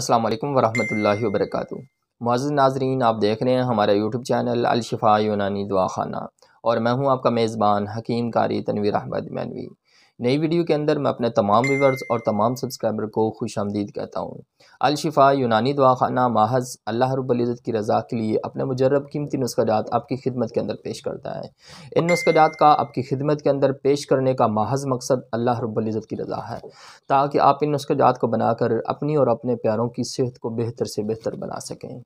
अस्सलाम वालेकुम वरहमतुल्लाहि वबरकातुहू मौजूद नाजरीन आप देख रहे हैं हमारा यूट्यूब चैनल अलशफ़ा यूनानी दुआ खाना और मैं हूँ आपका मेज़बान हकीम कारी तनवीर अहमद मैनवी नई वीडियो के अंदर मैं अपने तमाम व्यूवर्स और तमाम सब्सक्राइबर को खुश आमदीद कहता हूँ अलशिफ़ा यूनानी दवा खाना महज अल्लाह रब्ज़त की रज़ा के लिए अपने मुजरब कीमती नुस्खाजात आपकी खिदमत के अंदर पेश करता है इन नुस्खाजात का आपकी खिदमत के अंदर पेश करने का महज मकसद अल्लाह रब्ज़त की रज़ा है ताकि आप इन नुस्खात को बनाकर अपनी और अपने प्यारों की सेहत को बेहतर से बेहतर बना सकें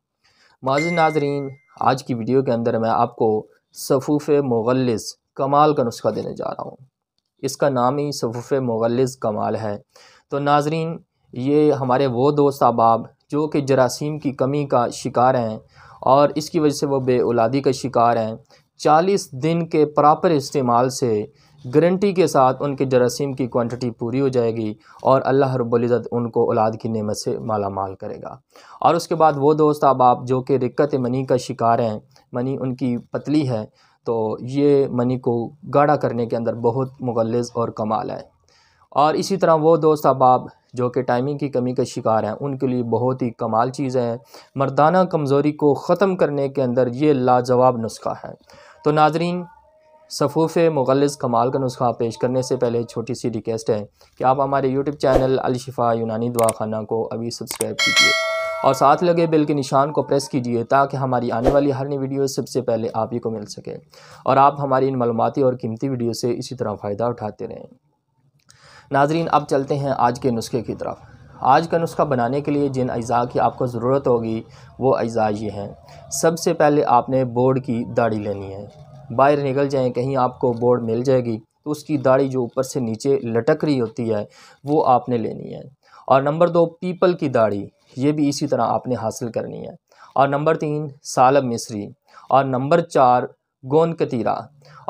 माज नाजरीन आज की वीडियो के अंदर मैं आपको सफ़ूफ़ मुगलस कमाल का नुस्खा देने जा रहा हूँ इसका नाम ही सफ़ुफ़ मुगलज़ कमाल है तो नाजरीन ये हमारे वो दोस्त अहबाब जो कि जरासीम की कमी का शिकार हैं और इसकी वजह से वो ओलादी का शिकार हैं चालीस दिन के प्रॉपर इस्तेमाल से गारंटी के साथ उनके जरासीम की क्वांटिटी पूरी हो जाएगी और अल्लाह रब्ज़त उनको औलाद की नेमत से माला माल करेगा और उसके बाद वो दोस्त अब आप जो कि रिक्कत मनी का शिकार हैं मनी उनकी पतली है तो ये मनी को गाढ़ा करने के अंदर बहुत मुगलज़ और कमाल है और इसी तरह वो दोस्त अहबाब जो कि टाइमिंग की कमी का शिकार हैं उनके लिए बहुत ही कमाल चीज़ है मर्दाना कमज़ोरी को ख़त्म करने के अंदर ये लाजवाब नुस्खा है तो नाजरीन सफ़ूफ़ मुगलज़ कमाल का नुस्खा पेश करने से पहले छोटी सी रिक्वेस्ट है कि आप हमारे यूट्यूब चैनल अलशिफ़ा यूनानी दवाखाना को अभी सब्सक्राइब कीजिए और साथ लगे बेल के निशान को प्रेस कीजिए ताकि हमारी आने वाली हर नई वीडियो सबसे पहले आप ही को मिल सके और आप हमारी इन मालूमती और कीमती वीडियो से इसी तरह फ़ायदा उठाते रहें नाजरीन अब चलते हैं आज के नुस्खे की तरफ आज का नुस्खा बनाने के लिए जिन अज़ा की आपको ज़रूरत होगी वो अज़ा ये हैं सबसे पहले आपने बोर्ड की दाढ़ी लेनी है बाहर निकल जाएं कहीं आपको बोर्ड मिल जाएगी तो उसकी दाढ़ी जो ऊपर से नीचे लटक रही होती है वो आपने लेनी है और नंबर दो पीपल की दाढ़ी ये भी इसी तरह आपने हासिल करनी है और नंबर तीन सालब मिस्री और नंबर चार गोंद कतीरा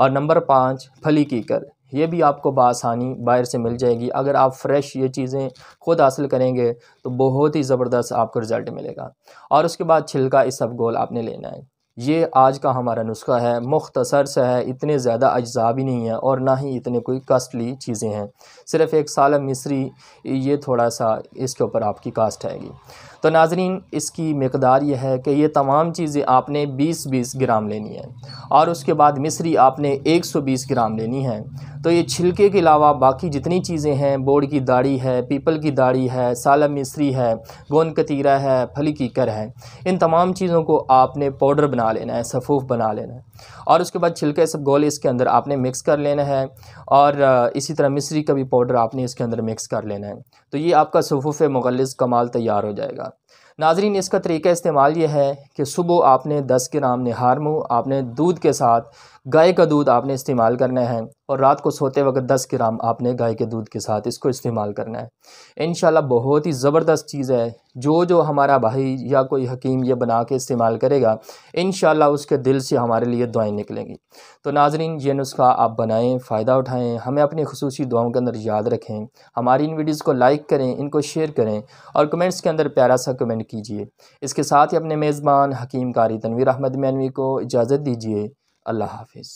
और नंबर पाँच फली कीकर ये भी आपको बासानी बाहर से मिल जाएगी अगर आप फ्रेश ये चीज़ें खुद हासिल करेंगे तो बहुत ही ज़बरदस्त आपको रिज़ल्ट मिलेगा और उसके बाद छिलका इस सब गोल आपने लेना है ये आज का हमारा नुस्खा है मुख्तसर सा है इतने ज़्यादा अज्जा भी नहीं है और ना ही इतने कोई कास्टली चीज़ें हैं सिर्फ़ एक साल मिसरी ये थोड़ा सा इसके ऊपर आपकी कास्ट आएगी तो नाजरीन इसकी मकदार यह है कि ये तमाम चीज़ें आपने 20-20 ग्राम लेनी है और उसके बाद मिसरी आपने 120 ग्राम लेनी है तो ये छिलके के अलावा बाकी जितनी चीज़ें हैं बोर्ड की दाढ़ी है पीपल की दाढ़ी है सालम मिस्री है गोंद कतीरा है फली कीकर है इन तमाम चीज़ों को आपने पाउडर बना बना लेना है सफ़ूफ बना लेना है और उसके बाद छिलके सब गोले इसके अंदर आपने मिक्स कर लेना है और इसी तरह मिश्री का भी पाउडर आपने इसके अंदर मिक्स कर लेना है तो ये आपका सफ़ूफ मुगलस कमाल तैयार हो जाएगा नाजरीन इसका तरीका इस्तेमाल ये है कि सुबह आपने दस ग्राम निहार मुँह आपने दूध के साथ गाय का दूध आपने इस्तेमाल करना है और रात को सोते वक्त दस ग्राम आपने गाय के दूध के साथ इसको इस्तेमाल करना है इन बहुत ही ज़बरदस्त चीज़ है जो जो हमारा भाई या कोई हकीम ये बना के इस्तेमाल करेगा इन उसके दिल से हमारे लिए दुआएँ निकलेंगी तो नाजरीन ये नुस्खा आप बनाएँ फ़ायदा उठाएँ हमें अपनी खसूस दुआओं के अंदर याद रखें हमारी इन वीडियोज़ को लाइक करें इनको शेयर करें और कमेंट्स के अंदर प्यारा सा कमेंट कीजिए इसके साथ ही अपने मेज़बान हकीम कारी तनवीर अहमद मैनवी को इजाज़त दीजिए अल्लाह हाफिज़